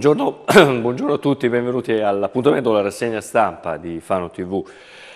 Buongiorno, buongiorno, a tutti, benvenuti all'appuntamento della rassegna stampa di Fano TV.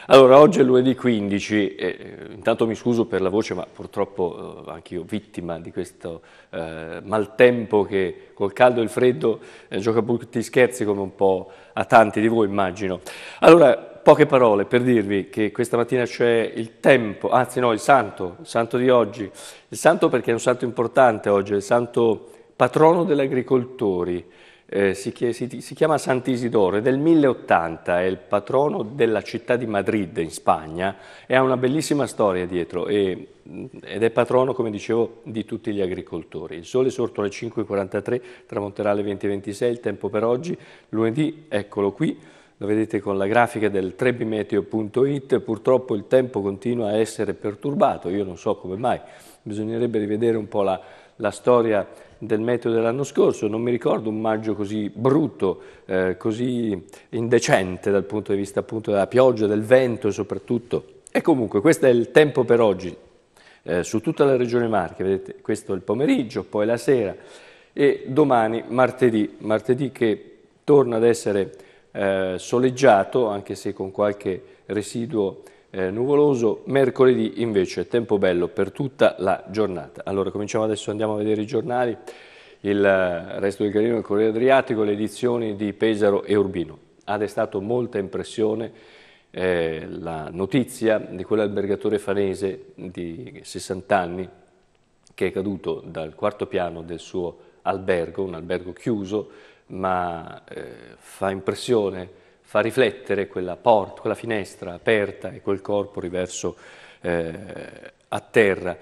Allora, oggi è lunedì 15, e, eh, intanto mi scuso per la voce, ma purtroppo eh, anche io vittima di questo eh, maltempo che col caldo e il freddo eh, gioca brutti scherzi come un po' a tanti di voi immagino. Allora, poche parole per dirvi che questa mattina c'è il tempo, anzi no, il santo, il santo di oggi, il santo perché è un santo importante oggi, è il santo patrono degli agricoltori, eh, si, si, si, chiama Sant'Isidoro, è del 1080, è il patrono della città di Madrid in Spagna e ha una bellissima storia dietro e, mm, ed è patrono, come dicevo, di tutti gli agricoltori. Il sole è sorto alle 5.43, tramonterà alle 20.26, il tempo per oggi, lunedì, eccolo qui, lo vedete con la grafica del trebimeteo.it, purtroppo il tempo continua a essere perturbato, io non so come mai, bisognerebbe rivedere un po' la la storia del meteo dell'anno scorso, non mi ricordo un maggio così brutto, eh, così indecente dal punto di vista appunto della pioggia, del vento soprattutto. E comunque questo è il tempo per oggi, eh, su tutta la regione Marche, vedete questo è il pomeriggio, poi la sera e domani martedì, martedì che torna ad essere eh, soleggiato anche se con qualche residuo eh, nuvoloso, mercoledì invece tempo bello per tutta la giornata. Allora cominciamo adesso, andiamo a vedere i giornali, il eh, resto del Carino, del Corriere Adriatico, le edizioni di Pesaro e Urbino. Ha destato molta impressione eh, la notizia di quell'albergatore fanese di 60 anni che è caduto dal quarto piano del suo albergo, un albergo chiuso, ma eh, fa impressione fa riflettere quella porta, quella finestra aperta e quel corpo riverso eh, a terra.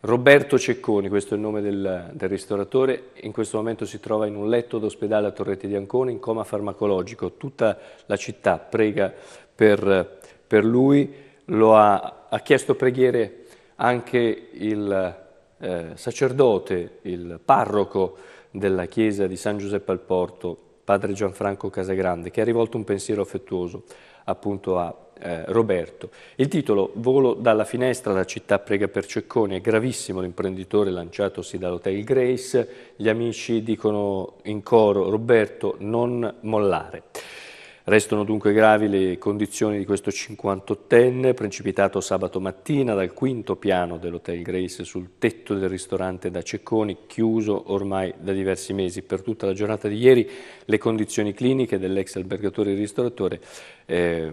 Roberto Cecconi, questo è il nome del, del, ristoratore, in questo momento si trova in un letto d'ospedale a Torrette di Ancona in coma farmacologico. Tutta la città prega per, per lui, ha, ha, chiesto preghiere anche il eh, sacerdote, il parroco della chiesa di San Giuseppe al Porto padre Gianfranco Casagrande, che ha rivolto un pensiero affettuoso appunto a eh, Roberto. Il titolo Volo dalla finestra, la città prega per Cecconi, è gravissimo l'imprenditore lanciatosi dall'Hotel Grace, gli amici dicono in coro Roberto non mollare. Restano dunque gravi le condizioni di questo 58enne, precipitato sabato mattina dal quinto piano dell'Hotel Grace sul tetto del ristorante da Cecconi, chiuso ormai da diversi mesi. Per tutta la giornata di ieri le condizioni cliniche dell'ex albergatore e ristoratore eh,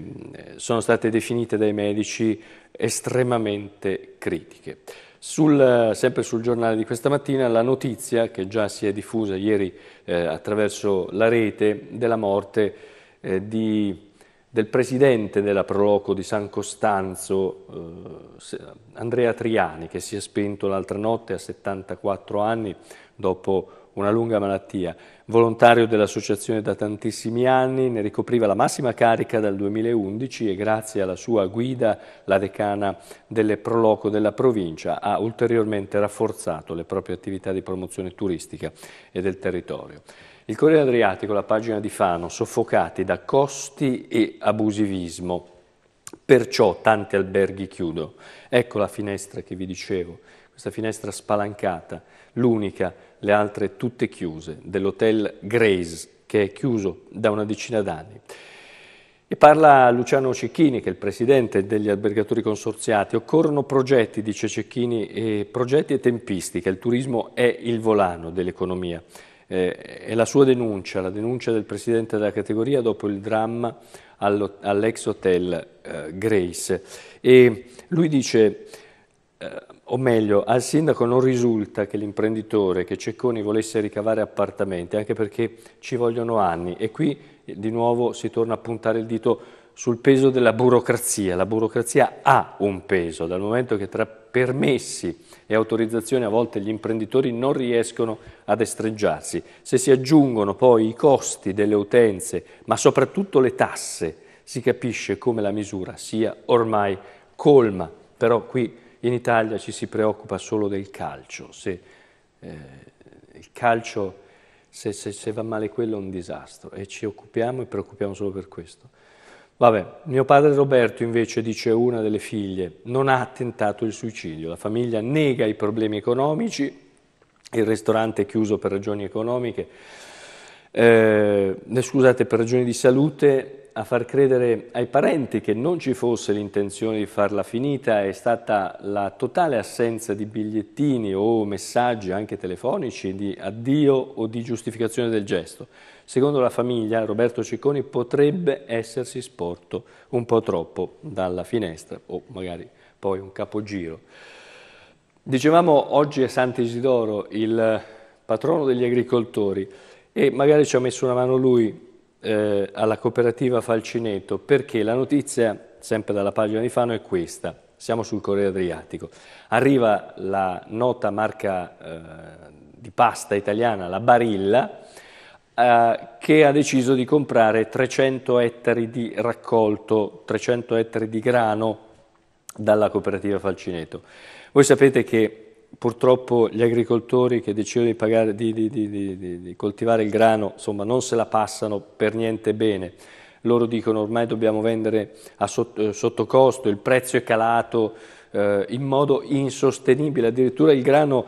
sono state definite dai medici estremamente critiche. Sul, sempre sul giornale di questa mattina la notizia che già si è diffusa ieri eh, attraverso la rete della morte eh, di, del presidente della Proloco di San Costanzo, eh, Andrea Triani, che si è spento l'altra notte a 74 anni dopo una lunga malattia. Volontario dell'associazione da tantissimi anni, ne ricopriva la massima carica dal 2011 e grazie alla sua guida la decana delle Proloco della provincia ha ulteriormente rafforzato le proprie attività di promozione turistica e del territorio. Il Corriere Adriatico, la pagina di Fano, soffocati da costi e abusivismo, perciò tanti alberghi chiudono. Ecco la finestra che vi dicevo questa finestra spalancata, l'unica, le altre tutte chiuse, dell'hotel Grace, che è chiuso da una decina d'anni. E parla Luciano Cecchini, che è il presidente degli albergatori consorziati. Occorrono progetti, dice Cecchini, e progetti e tempistiche. Il turismo è il volano dell'economia. Eh, è la sua denuncia, la denuncia del presidente della categoria dopo il dramma all'ex hotel eh, Grace. E lui dice eh, o meglio, al sindaco non risulta che l'imprenditore, che Cecconi volesse ricavare appartamenti, anche perché ci vogliono anni e qui eh, di nuovo si torna a puntare il dito sul peso della burocrazia. La burocrazia ha un peso, dal momento che tra permessi e autorizzazioni a volte gli imprenditori non riescono ad estreggiarsi. Se si aggiungono poi i costi delle utenze, ma soprattutto le tasse, si capisce come la misura sia ormai colma. Però qui in Italia ci si preoccupa solo del calcio, se eh, il calcio se, se, se, va male quello è un disastro e ci occupiamo e preoccupiamo solo per questo. Vabbè, mio padre Roberto invece dice una delle figlie, non ha tentato il suicidio, la famiglia nega i problemi economici, il ristorante è chiuso per ragioni economiche, eh, eh scusate, per ragioni di salute, a far credere ai parenti che non ci fosse l'intenzione di farla finita è stata la totale assenza di bigliettini o messaggi anche telefonici di addio o di giustificazione del gesto. Secondo la famiglia, Roberto Cicconi potrebbe essersi sporto un po' troppo dalla finestra o magari poi un capogiro. Dicevamo oggi è Sant'Isidoro, il patrono degli agricoltori, e magari ci ha messo una mano lui eh, alla cooperativa Falcineto perché la notizia, sempre dalla pagina di Fano, è questa. Siamo sul Corriere Adriatico. Arriva la nota marca eh, di pasta italiana, la Barilla, eh, che ha deciso di comprare 300 ettari di raccolto, 300 ettari di grano dalla cooperativa Falcineto. Voi sapete che purtroppo gli agricoltori che decidono di, pagare, di, di, di, coltivare il grano insomma, non se la passano per niente bene. Loro dicono ormai dobbiamo vendere a sotto, eh, sotto costo, il prezzo è calato eh, in modo insostenibile, addirittura il grano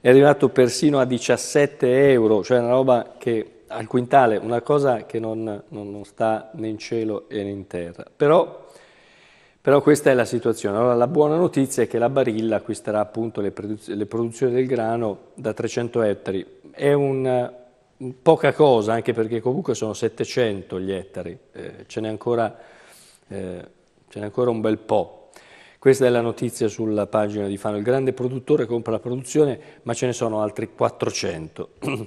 è arrivato persino a 17 euro, cioè una roba che al quintale, una cosa che non, non, non sta né in cielo né in terra. Però però questa è la situazione. Allora, la buona notizia è che la Barilla acquisterà appunto le, produz le produzioni del grano da 300 ettari. È un, un poca cosa, anche perché comunque sono 700 gli ettari, eh, ce n'è ancora, eh, ancora, un bel po'. Questa è la notizia sulla pagina di Fano. Il grande produttore compra la produzione, ma ce ne sono altri 400.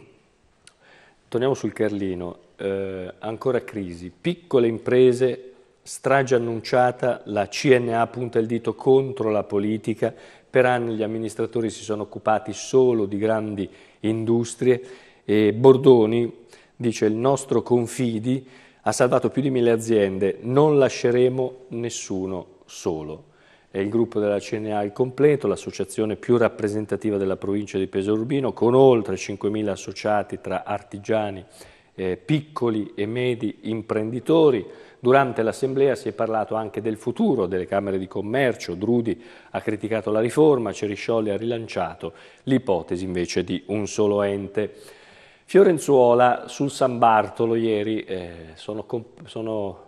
Torniamo sul Carlino, eh, ancora crisi. Piccole imprese strage annunciata, la CNA punta il dito contro la politica, per anni gli amministratori si sono occupati solo di grandi industrie e Bordoni dice il nostro Confidi ha salvato più di mille aziende, non lasceremo nessuno solo. È il gruppo della CNA Il completo, l'associazione più rappresentativa della provincia di Pesaro Urbino, con oltre 5.000 associati tra artigiani, eh, piccoli e medi imprenditori, Durante l'assemblea si è parlato anche del futuro delle Camere di Commercio, Drudi ha criticato la riforma, Ceriscioli ha rilanciato l'ipotesi invece di un solo ente. Fiorenzuola sul San Bartolo ieri eh, sono, sono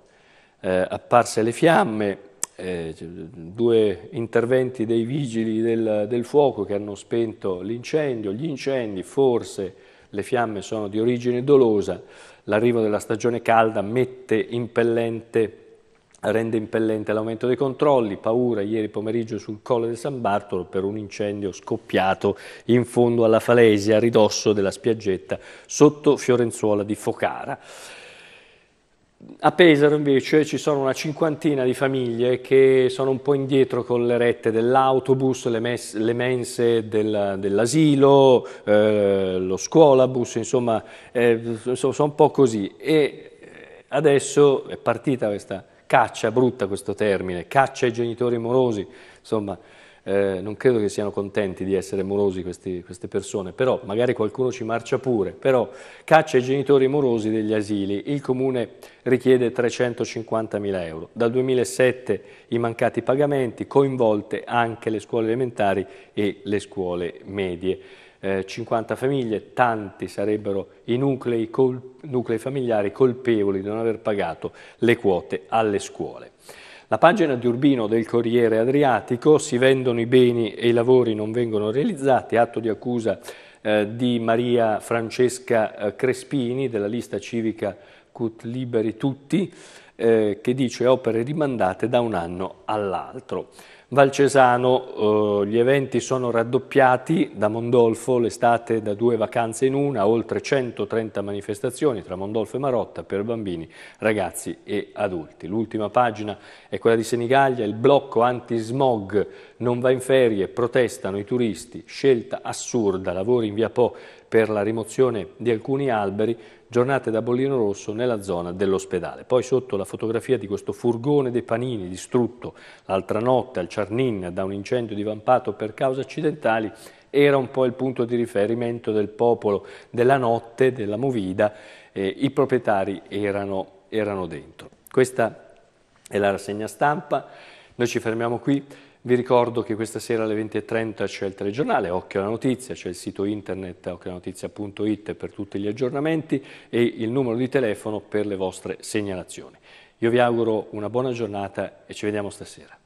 eh, apparse le fiamme, eh, due interventi dei vigili del, del fuoco che hanno spento l'incendio, gli incendi forse le fiamme sono di origine dolosa, l'arrivo della stagione calda mette impellente rende impellente l'aumento dei controlli, paura ieri pomeriggio sul Colle del San Bartolo per un incendio scoppiato in fondo alla falesia a ridosso della spiaggetta sotto Fiorenzuola di Focara. A Pesaro invece ci sono una cinquantina di famiglie che sono un po' indietro con le rette dell'autobus, le, mes- le mense del, dell'asilo, eh, lo scuolabus, insomma, eh, sono un po' così. E adesso è partita questa caccia, brutta questo termine, caccia ai genitori morosi, insomma, eh, non credo che siano contenti di essere morosi questi, queste persone, però magari qualcuno ci marcia pure, però caccia i genitori morosi degli asili, il comune richiede 350.000 euro. Dal 2007 i mancati pagamenti, coinvolte anche le scuole elementari e le scuole medie. 50 eh, famiglie, tanti sarebbero i nuclei, col, nuclei familiari colpevoli di non aver pagato le quote alle scuole. La pagina di Urbino del Corriere Adriatico, si vendono i beni e i lavori non vengono realizzati, atto di accusa eh, di Maria Francesca eh, Crespini della lista civica Cut Liberi Tutti, eh, che dice opere rimandate da un anno all'altro. Valcesano eh, gli eventi sono raddoppiati da Mondolfo l'estate da due vacanze in una, oltre 130 manifestazioni tra Mondolfo e Marotta per bambini, ragazzi e adulti. L'ultima pagina è quella di Senigallia, il blocco anti-smog non va in ferie, protestano i turisti, scelta assurda, lavori in via Po per la rimozione di alcuni alberi, giornate da bollino rosso nella zona dell'ospedale. Poi sotto la fotografia di questo furgone dei panini distrutto l'altra notte al Ciarnin da un incendio divampato per cause accidentali, era un po' il punto di riferimento del popolo della notte, della movida, eh, i proprietari erano, erano dentro. Questa è la rassegna stampa, noi ci fermiamo qui. Vi ricordo che questa sera alle 20.30 c'è il telegiornale Occhio alla Notizia, c'è il sito internet occhialanotizia.it per tutti gli aggiornamenti e il numero di telefono per le vostre segnalazioni. Io vi auguro una buona giornata e ci vediamo stasera.